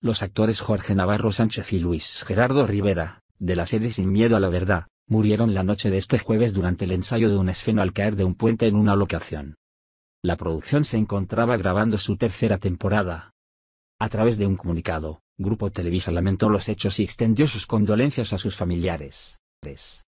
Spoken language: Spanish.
Los actores Jorge Navarro Sánchez y Luis Gerardo Rivera, de la serie Sin Miedo a la Verdad, murieron la noche de este jueves durante el ensayo de un esfeno al caer de un puente en una locación. La producción se encontraba grabando su tercera temporada. A través de un comunicado, Grupo Televisa lamentó los hechos y extendió sus condolencias a sus familiares.